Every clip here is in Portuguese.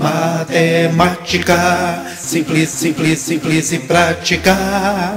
Matemática, simples, simples, simples e prática.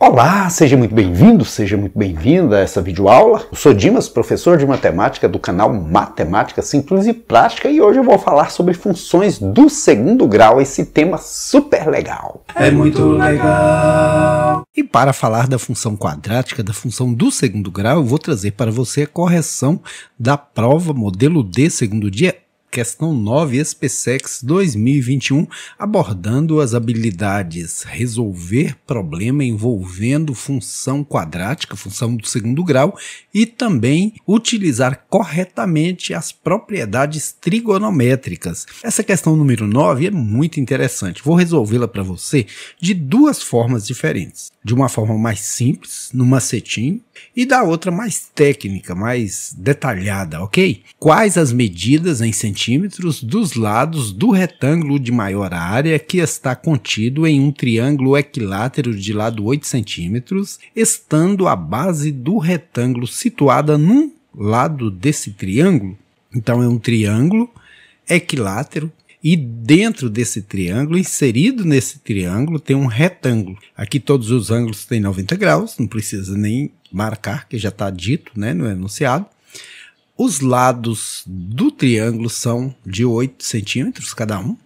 Olá, seja muito bem-vindo, seja muito bem-vinda a essa videoaula. Eu sou Dimas, professor de matemática do canal Matemática Simples e Prática, e hoje eu vou falar sobre funções do segundo grau, esse tema super legal. É muito legal. E para falar da função quadrática, da função do segundo grau, eu vou trazer para você a correção da prova modelo D segundo dia questão 9 SPSEX 2021, abordando as habilidades resolver problema envolvendo função quadrática, função do segundo grau, e também utilizar corretamente as propriedades trigonométricas. Essa questão número 9 é muito interessante. Vou resolvê-la para você de duas formas diferentes. De uma forma mais simples, no macetinho, e da outra mais técnica, mais detalhada, ok? Quais as medidas em sentido centímetros dos lados do retângulo de maior área que está contido em um triângulo equilátero de lado 8 centímetros, estando a base do retângulo situada num lado desse triângulo. Então é um triângulo equilátero e dentro desse triângulo, inserido nesse triângulo, tem um retângulo. Aqui todos os ângulos têm 90 graus, não precisa nem marcar, que já está dito né, no enunciado. Os lados do triângulo são de 8 centímetros cada um.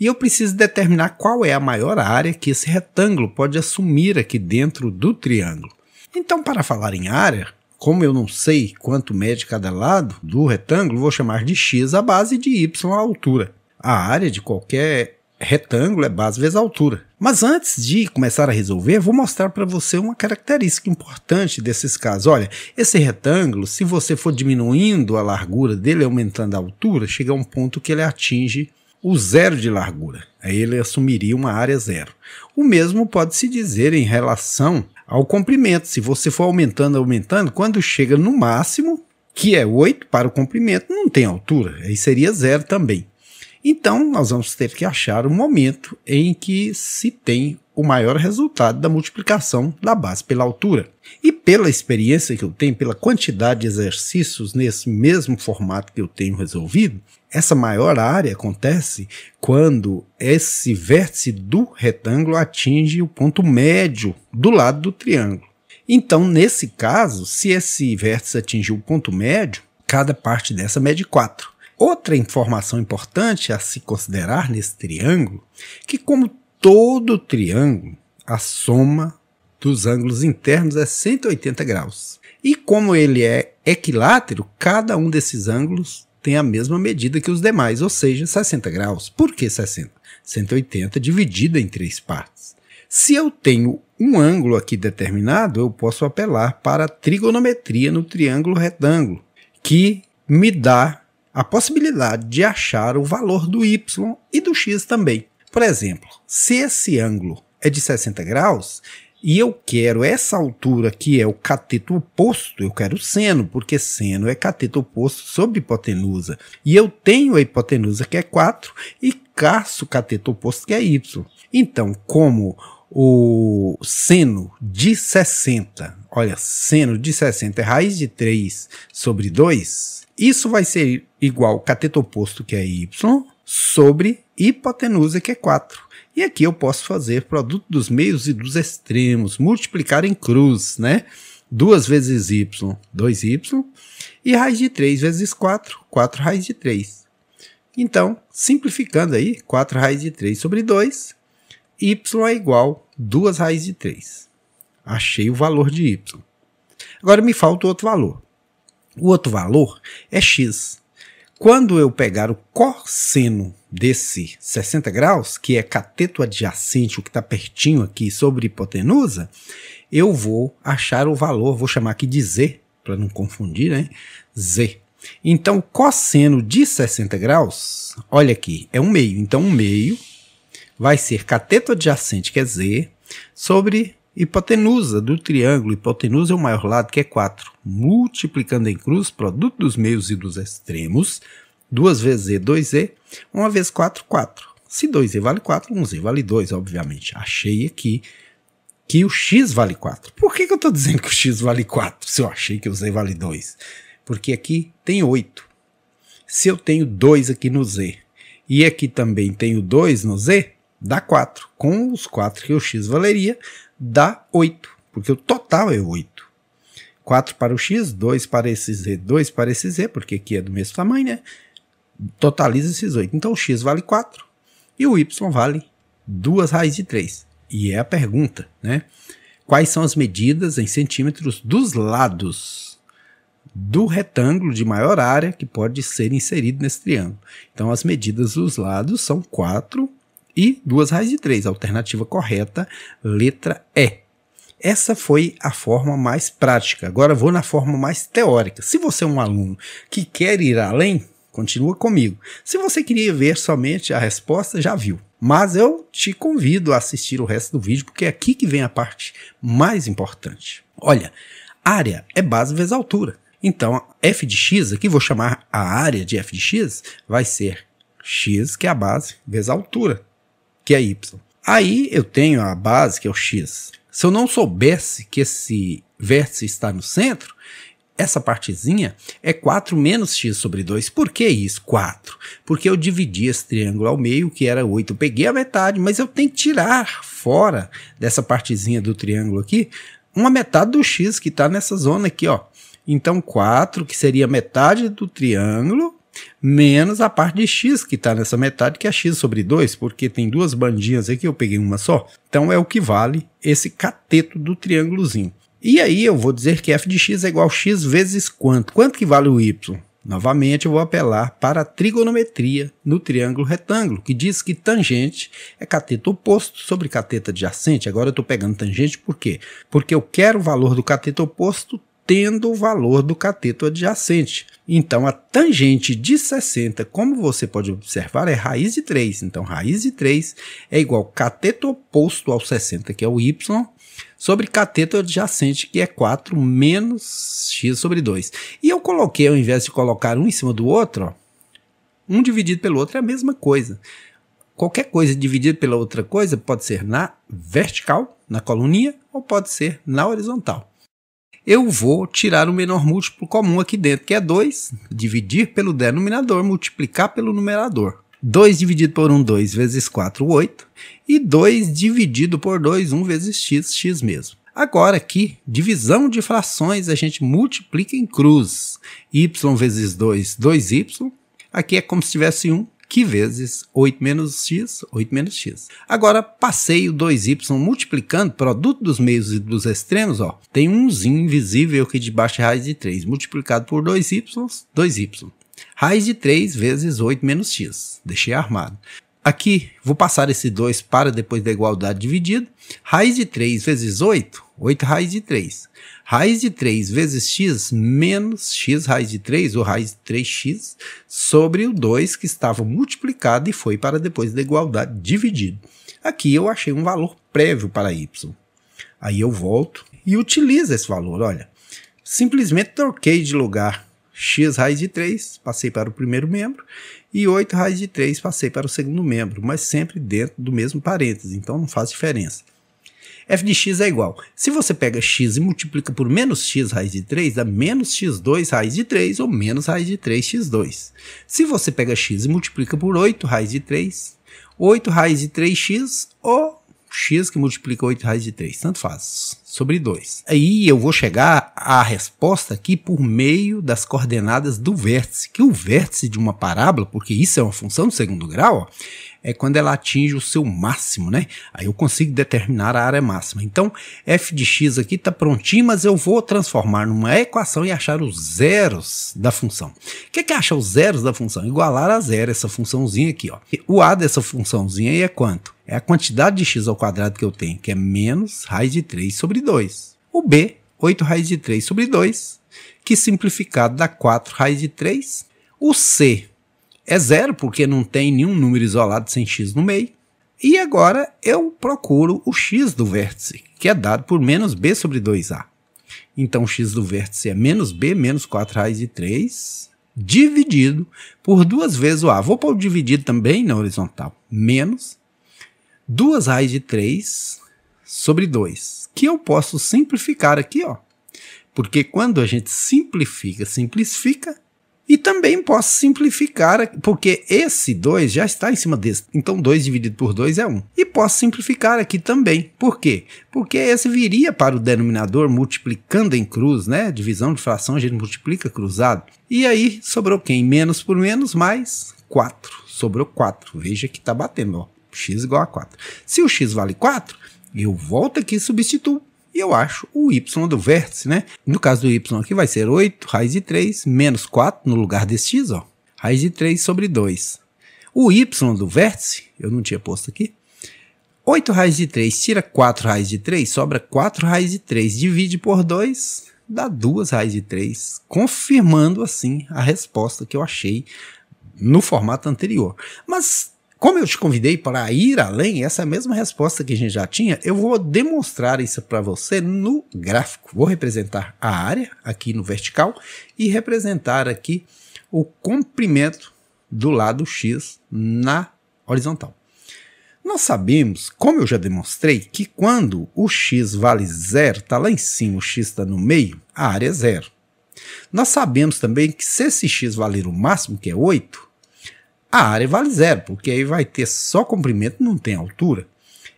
E eu preciso determinar qual é a maior área que esse retângulo pode assumir aqui dentro do triângulo. Então, para falar em área, como eu não sei quanto mede cada lado do retângulo, vou chamar de x a base e de y a altura. A área de qualquer retângulo é base vezes altura. Mas antes de começar a resolver, vou mostrar para você uma característica importante desses casos. Olha, esse retângulo, se você for diminuindo a largura dele, aumentando a altura, chega a um ponto que ele atinge o zero de largura. Aí ele assumiria uma área zero. O mesmo pode se dizer em relação ao comprimento. Se você for aumentando, aumentando, quando chega no máximo, que é 8 para o comprimento, não tem altura. Aí seria zero também. Então, nós vamos ter que achar o momento em que se tem o maior resultado da multiplicação da base pela altura. E pela experiência que eu tenho, pela quantidade de exercícios nesse mesmo formato que eu tenho resolvido, essa maior área acontece quando esse vértice do retângulo atinge o ponto médio do lado do triângulo. Então, nesse caso, se esse vértice atingir o ponto médio, cada parte dessa mede 4. Outra informação importante a se considerar nesse triângulo, que como todo triângulo, a soma dos ângulos internos é 180 graus. E como ele é equilátero, cada um desses ângulos tem a mesma medida que os demais, ou seja, 60 graus. Por que 60? 180 dividido em três partes. Se eu tenho um ângulo aqui determinado, eu posso apelar para a trigonometria no triângulo retângulo, que me dá a possibilidade de achar o valor do y e do x também. Por exemplo, se esse ângulo é de 60 graus e eu quero essa altura que é o cateto oposto, eu quero seno, porque seno é cateto oposto sobre hipotenusa. E eu tenho a hipotenusa que é 4 e caço o cateto oposto que é y. Então, como o seno de 60 olha, seno de 60 é raiz de 3 sobre 2, isso vai ser igual ao cateto oposto, que é y, sobre hipotenusa, que é 4. E aqui eu posso fazer produto dos meios e dos extremos, multiplicar em cruz, né? 2 vezes y, 2y, e raiz de 3 vezes 4, 4 raiz de 3. Então, simplificando aí, 4 raiz de 3 sobre 2, y é igual a 2 raiz de 3 achei o valor de Y. Agora me falta outro valor. O outro valor é X. Quando eu pegar o cosseno desse 60 graus, que é cateto adjacente, o que está pertinho aqui sobre hipotenusa, eu vou achar o valor, vou chamar aqui de Z, para não confundir, né? Z. Então, cosseno de 60 graus, olha aqui, é um meio. Então, um meio vai ser cateto adjacente, que é Z, sobre Hipotenusa do triângulo hipotenusa é o maior lado, que é 4. Multiplicando em cruz, produto dos meios e dos extremos, 2 vezes E, 2E, 1 vezes 4, 4. Se 2E vale 4, 1Z vale 2, obviamente. Achei aqui que o X vale 4. Por que, que eu estou dizendo que o X vale 4 se eu achei que o Z vale 2? Porque aqui tem 8. Se eu tenho 2 aqui no Z e aqui também tenho 2 no Z, dá 4. Com os 4 que o X valeria, dá 8, porque o total é 8. 4 para o x, 2 para esse z, 2 para esse z, porque aqui é do mesmo tamanho, né? Totaliza esses 8. Então o x vale 4 e o y vale 2 raiz de 3. E é a pergunta, né? Quais são as medidas em centímetros dos lados do retângulo de maior área que pode ser inserido nesse triângulo? Então as medidas dos lados são 4 e duas raiz de 3. Alternativa correta, letra E. Essa foi a forma mais prática. Agora vou na forma mais teórica. Se você é um aluno que quer ir além, continua comigo. Se você queria ver somente a resposta, já viu. Mas eu te convido a assistir o resto do vídeo, porque é aqui que vem a parte mais importante. Olha, área é base vezes altura. Então, f de x, aqui vou chamar a área de f de x, vai ser x, que é a base, vezes a altura que é Y. Aí eu tenho a base, que é o X. Se eu não soubesse que esse vértice está no centro, essa partezinha é 4 menos x sobre 2. Por que isso? 4. Porque eu dividi esse triângulo ao meio, que era 8. Eu peguei a metade, mas eu tenho que tirar fora dessa partezinha do triângulo aqui uma metade do x que está nessa zona aqui. ó. Então, 4, que seria metade do triângulo, menos a parte de x que está nessa metade, que é x sobre 2, porque tem duas bandinhas aqui, eu peguei uma só. Então é o que vale esse cateto do triângulozinho. E aí eu vou dizer que f de x é igual a x vezes quanto? Quanto que vale o y? Novamente eu vou apelar para a trigonometria no triângulo retângulo, que diz que tangente é cateto oposto sobre cateto adjacente. Agora eu estou pegando tangente por quê? Porque eu quero o valor do cateto oposto tendo o valor do cateto adjacente. Então, a tangente de 60, como você pode observar, é raiz de 3. Então, raiz de 3 é igual cateto oposto ao 60, que é o y, sobre cateto adjacente, que é 4 menos x sobre 2. E eu coloquei, ao invés de colocar um em cima do outro, um dividido pelo outro é a mesma coisa. Qualquer coisa dividida pela outra coisa pode ser na vertical, na coluninha, ou pode ser na horizontal eu vou tirar o menor múltiplo comum aqui dentro, que é 2, dividir pelo denominador, multiplicar pelo numerador. 2 dividido por 1, um, 2 vezes 4, 8. E 2 dividido por 2, 1 um vezes x, x mesmo. Agora aqui, divisão de frações, a gente multiplica em cruz. y vezes 2, 2y. Aqui é como se tivesse 1, que vezes 8 menos x, 8 menos x. Agora, passei o 2y multiplicando produto dos meios e dos extremos, ó, tem um invisível aqui debaixo de raiz de 3, multiplicado por 2y, 2y. Raiz de 3 vezes 8 menos x. Deixei armado. Aqui, vou passar esse 2 para depois da igualdade dividida. Raiz de 3 vezes 8, 8 raiz de 3. Raiz de 3 vezes x menos x raiz de 3, ou raiz de 3x, sobre o 2 que estava multiplicado e foi para depois da igualdade dividido. Aqui eu achei um valor prévio para y. Aí eu volto e utilizo esse valor, olha. Simplesmente troquei de lugar x raiz de 3, passei para o primeiro membro, e 8 raiz de 3, passei para o segundo membro, mas sempre dentro do mesmo parênteses, então não faz diferença. f de x é igual, se você pega x e multiplica por menos x raiz de 3, dá menos x2 raiz de 3, ou menos raiz de 3x2. Se você pega x e multiplica por 8 raiz de 3, 8 raiz de 3x, ou x que multiplica 8 raiz de 3, tanto faz, sobre 2. Aí eu vou chegar à resposta aqui por meio das coordenadas do vértice, que o vértice de uma parábola, porque isso é uma função de segundo grau, ó, é quando ela atinge o seu máximo, né? Aí eu consigo determinar a área máxima. Então, f de x aqui está prontinho, mas eu vou transformar numa equação e achar os zeros da função. O que é, que acha os zeros da função? Igualar a zero essa funçãozinha aqui, ó. O a dessa funçãozinha aí é quanto? é a quantidade de x ao quadrado que eu tenho, que é menos raiz de 3 sobre 2. O b, 8 raiz de 3 sobre 2, que simplificado dá 4 raiz de 3. O c é zero, porque não tem nenhum número isolado sem x no meio. E agora eu procuro o x do vértice, que é dado por menos b sobre 2a. Então, x do vértice é menos b menos 4 raiz de 3, dividido por duas vezes o a. Vou pôr o dividido também na horizontal. Menos duas raiz de 3 sobre 2, que eu posso simplificar aqui, ó. Porque quando a gente simplifica, simplifica, e também posso simplificar, porque esse 2 já está em cima desse. Então 2 dividido por 2 é 1. Um. E posso simplificar aqui também. Por quê? Porque esse viria para o denominador multiplicando em cruz, né? Divisão de fração, a gente multiplica cruzado. E aí sobrou quem? Menos por menos, mais 4. Sobrou 4. Veja que está batendo. Ó x igual a 4. Se o x vale 4, eu volto aqui e substituo e eu acho o y do vértice, né? No caso do y aqui vai ser 8 raiz de 3 menos 4 no lugar desse x, ó, raiz de 3 sobre 2. O y do vértice, eu não tinha posto aqui, 8 raiz de 3 tira 4 raiz de 3, sobra 4 raiz de 3, divide por 2, dá 2 raiz de 3, confirmando assim a resposta que eu achei no formato anterior. Mas como eu te convidei para ir além, essa mesma resposta que a gente já tinha, eu vou demonstrar isso para você no gráfico. Vou representar a área aqui no vertical e representar aqui o comprimento do lado x na horizontal. Nós sabemos, como eu já demonstrei, que quando o x vale zero, está lá em cima, o x está no meio, a área é zero. Nós sabemos também que se esse x valer o máximo, que é 8, a área vale zero, porque aí vai ter só comprimento, não tem altura.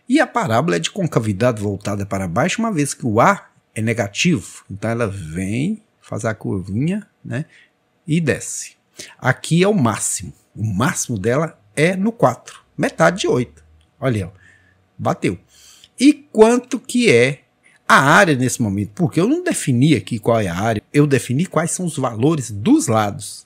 E a parábola é de concavidade voltada para baixo, uma vez que o a é negativo. Então ela vem, faz a curvinha, né? E desce. Aqui é o máximo. O máximo dela é no 4, metade de 8. Olha, ó, bateu. E quanto que é a área nesse momento? Porque eu não defini aqui qual é a área, eu defini quais são os valores dos lados.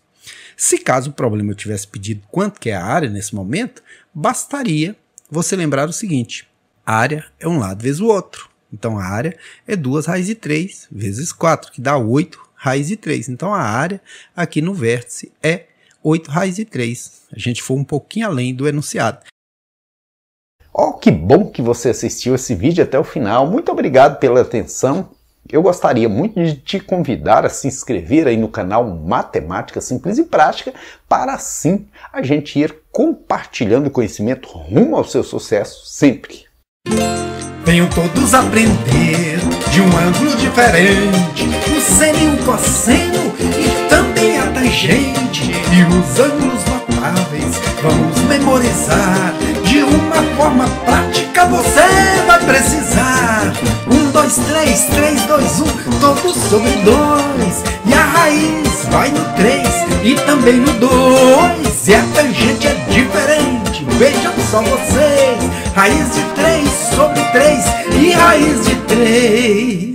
Se caso o problema eu tivesse pedido quanto que é a área nesse momento, bastaria você lembrar o seguinte: a área é um lado vezes o outro. Então a área é 2 raiz de 3 vezes 4, que dá 8 raiz de 3. Então a área aqui no vértice é 8 raiz de 3. A gente foi um pouquinho além do enunciado. Oh, que bom que você assistiu esse vídeo até o final. Muito obrigado pela atenção eu gostaria muito de te convidar a se inscrever aí no canal Matemática Simples e Prática para assim a gente ir compartilhando conhecimento rumo ao seu sucesso sempre. Venham todos aprender de um ângulo diferente, o seno e o cosseno e também a tangente e os ângulos notáveis vamos memorizar de uma forma prática você vai precisar. Um dois, três, três, dois, um, todos sobre dois. E a raiz vai no três e também no dois. E a tangente é diferente, vejam só vocês. Raiz de três sobre três e raiz de três.